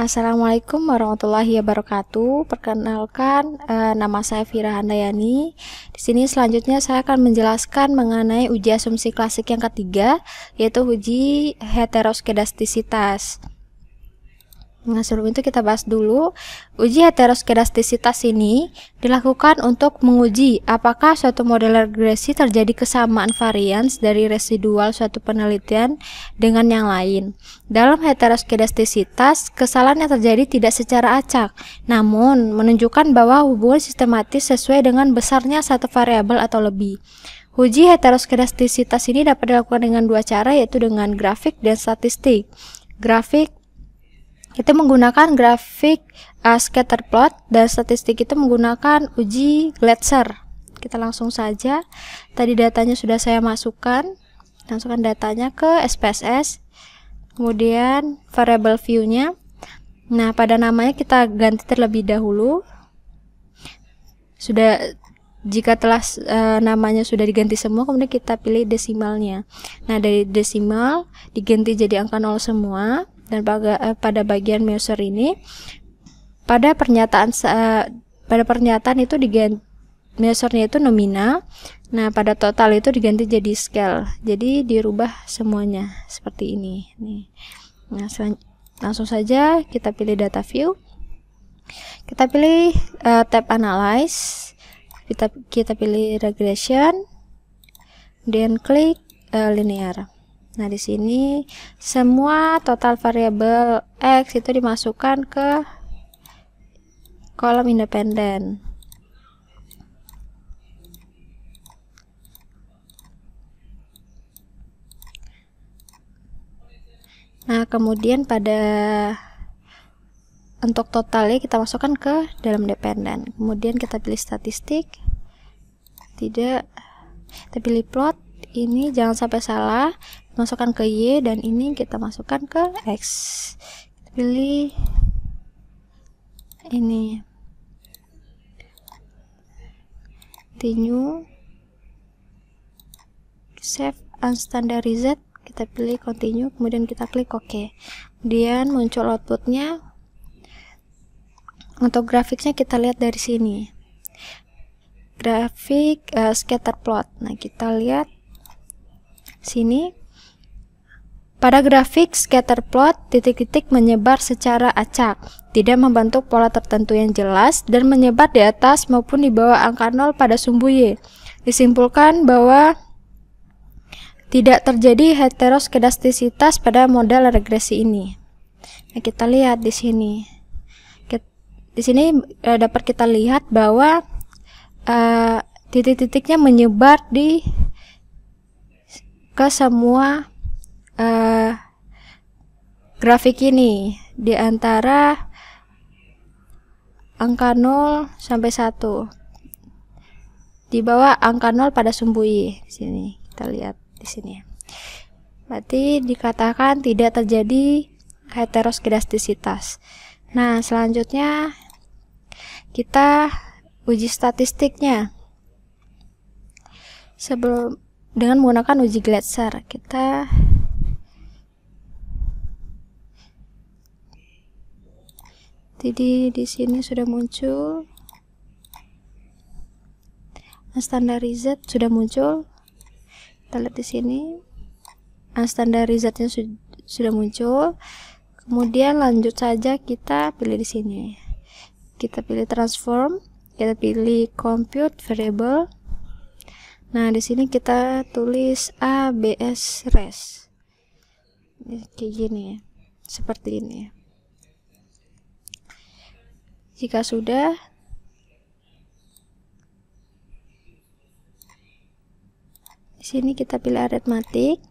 Assalamualaikum warahmatullahi wabarakatuh. Perkenalkan eh, nama saya Fira Handayani. Di sini selanjutnya saya akan menjelaskan mengenai uji asumsi klasik yang ketiga yaitu uji heteroskedastisitas. Nah, sebelum itu kita bahas dulu uji heteroskedastisitas ini dilakukan untuk menguji apakah suatu model regresi terjadi kesamaan varians dari residual suatu penelitian dengan yang lain. Dalam heteroskedastisitas, kesalahan yang terjadi tidak secara acak, namun menunjukkan bahwa hubungan sistematis sesuai dengan besarnya satu variabel atau lebih. Uji heteroskedastisitas ini dapat dilakukan dengan dua cara yaitu dengan grafik dan statistik. Grafik kita menggunakan grafik uh, scatter plot dan statistik itu menggunakan uji Gletzer. Kita langsung saja. Tadi datanya sudah saya masukkan. Masukkan datanya ke SPSS. Kemudian variable view-nya. Nah, pada namanya kita ganti terlebih dahulu. Sudah jika telah e, namanya sudah diganti semua kemudian kita pilih desimalnya nah dari desimal diganti jadi angka nol semua dan eh, pada bagian meuser ini pada pernyataan eh, pada pernyataan itu diganti measurenya itu nominal nah pada total itu diganti jadi scale jadi dirubah semuanya seperti ini nih nah langsung saja kita pilih data view kita pilih uh, tab analyze kita kita pilih regression Dan klik uh, linear Nah, di sini semua total variabel X itu dimasukkan ke kolom independen. Nah, kemudian pada untuk totalnya kita masukkan ke dalam dependen. Kemudian kita pilih statistik. Tidak. Kita pilih plot. Ini jangan sampai salah masukkan ke Y dan ini kita masukkan ke X pilih ini continue save unstandardized kita pilih continue kemudian kita klik ok kemudian muncul outputnya untuk grafiknya kita lihat dari sini grafik uh, scatter plot nah kita lihat sini pada grafik scatter plot, titik-titik menyebar secara acak, tidak membentuk pola tertentu yang jelas dan menyebar di atas maupun di bawah angka 0 pada sumbu Y. Disimpulkan bahwa tidak terjadi heteroskedastisitas pada model regresi ini. Nah, kita lihat di sini. Di sini eh, dapat kita lihat bahwa eh, titik-titiknya menyebar di ke semua uh, grafik ini di antara angka 0 sampai 1 di bawah angka 0 pada sumbu i di sini kita lihat di sini berarti dikatakan tidak terjadi heteroskedastisitas nah selanjutnya kita uji statistiknya sebelum dengan menggunakan uji Gletser kita jadi di sini sudah muncul Z sudah muncul kita lihat di sini Z-nya su sudah muncul kemudian lanjut saja kita pilih di sini kita pilih transform kita pilih compute variable nah di sini kita tulis abs res kayak gini ya seperti ini ya. Jika sudah, di sini kita pilih aritmatik,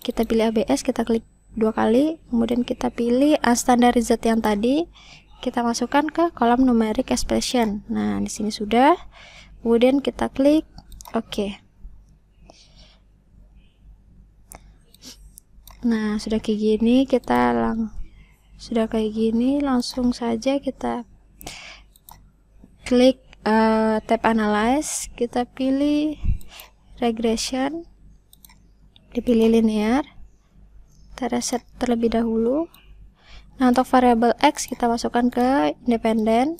kita pilih ABS, kita klik dua kali, kemudian kita pilih result yang tadi, kita masukkan ke kolom numeric expression. Nah, di sini sudah. Kemudian kita klik Oke. Nah, sudah kayak gini, kita langsung sudah kayak gini langsung saja kita klik uh, tab analyze kita pilih regression dipilih linear kita reset terlebih dahulu nah untuk variable x kita masukkan ke independen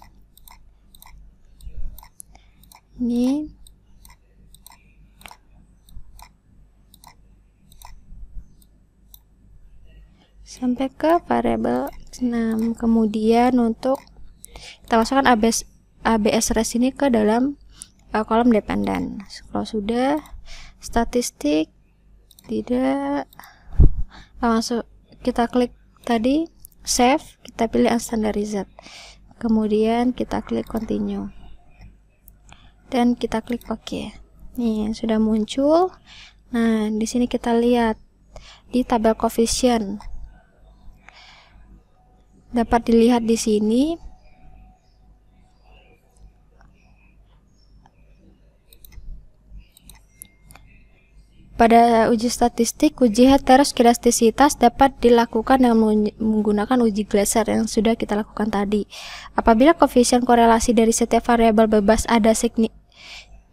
ini sampai ke variable 6 kemudian untuk kita masukkan abs abs res ini ke dalam uh, kolom dependent kalau sudah statistik tidak langsung eh, kita klik tadi save kita pilih unstandardized kemudian kita klik continue dan kita klik ok nih sudah muncul nah di sini kita lihat di tabel koefisien dapat dilihat di sini Pada uji statistik, uji heteroskedastisitas dapat dilakukan dengan menggunakan uji Glaser yang sudah kita lakukan tadi. Apabila koefisien korelasi dari setiap variabel bebas ada signi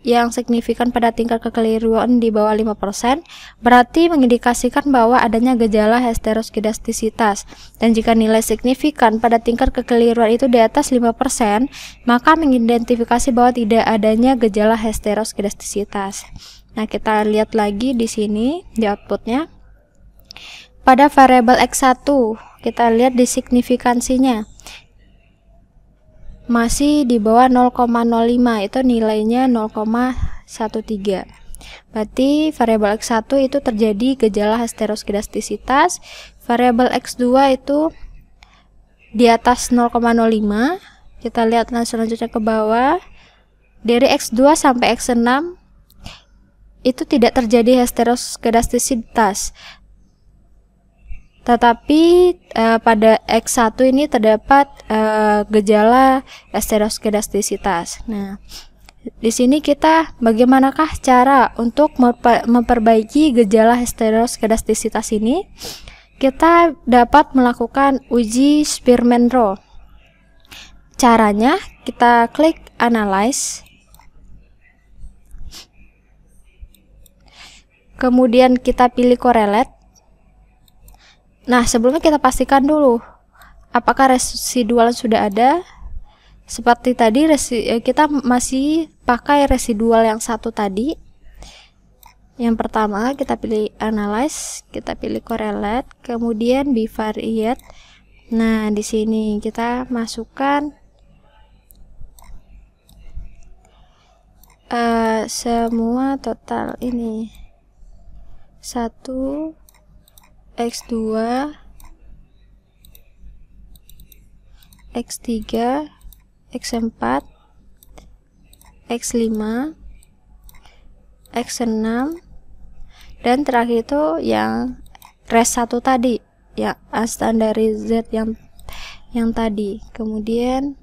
yang signifikan pada tingkat kekeliruan di bawah 5%, berarti mengindikasikan bahwa adanya gejala histeroskidastisitas. Dan jika nilai signifikan pada tingkat kekeliruan itu di atas 5%, maka mengidentifikasi bahwa tidak adanya gejala histeroskidastisitas. Nah, kita lihat lagi di sini di outputnya. Pada variabel X1, kita lihat di signifikansinya masih di bawah 0,05 itu nilainya 0,13 berarti variabel X1 itu terjadi gejala hesteroskedastisitas variabel X2 itu di atas 0,05 kita lihat selanjutnya ke bawah dari X2 sampai X6 itu tidak terjadi hesteroskedastisitas tetapi uh, pada X1 ini terdapat uh, gejala esteroskedastisitas. Nah, di sini kita bagaimanakah cara untuk memperbaiki gejala esteroskedastisitas ini? Kita dapat melakukan uji Spearman Row. Caranya, kita klik analyze. Kemudian kita pilih correlate. Nah, sebelumnya kita pastikan dulu apakah residual sudah ada. Seperti tadi eh, kita masih pakai residual yang satu tadi. Yang pertama kita pilih analyze, kita pilih correlate, kemudian bivariate. Nah, di sini kita masukkan uh, semua total ini. satu X2 X3 X4 X5 X6 dan terakhir itu yang res 1 tadi ya astan dari Z yang yang tadi kemudian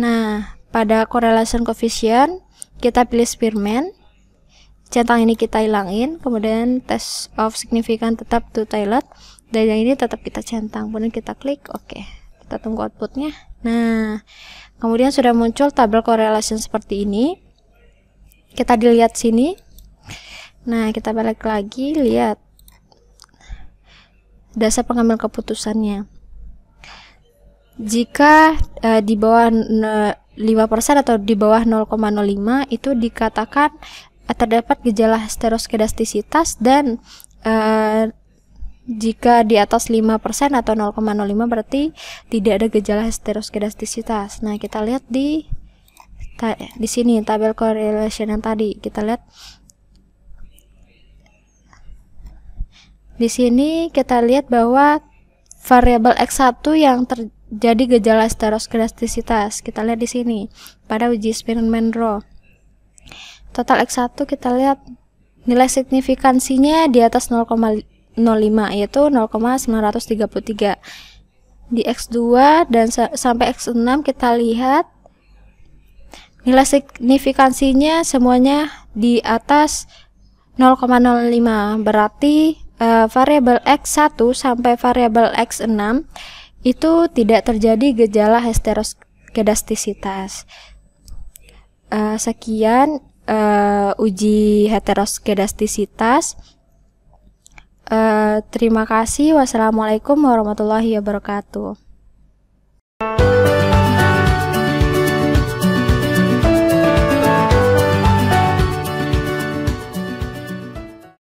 nah pada correlation coefficient kita pilih Spearman centang ini kita hilangin kemudian test of significant tetap to toilet dan yang ini tetap kita centang kemudian kita klik oke okay. kita tunggu outputnya nah kemudian sudah muncul tabel correlation seperti ini kita dilihat sini nah kita balik lagi lihat dasar pengambil keputusannya jika uh, di bawah 5% atau di bawah 0,05 itu dikatakan Eh, terdapat gejala histeroskedastisitas dan uh, jika di atas 5% atau 0,05 berarti tidak ada gejala histeroskedastisitas. Nah, kita lihat di ta di sini tabel correlation yang tadi. Kita lihat Di sini kita lihat bahwa variabel X1 yang terjadi gejala histeroskedastisitas. Kita lihat di sini pada uji eksperimen raw total X1 kita lihat nilai signifikansinya di atas 0,05 yaitu 0,933 di X2 dan sampai X6 kita lihat nilai signifikansinya semuanya di atas 0,05 berarti uh, variabel X1 sampai variabel X6 itu tidak terjadi gejala heterogenastisitas. Uh, eh, sekian uh, uji heteroskedastisitas. Uh, eh, terima kasih. Wassalamualaikum warahmatullahi wabarakatuh.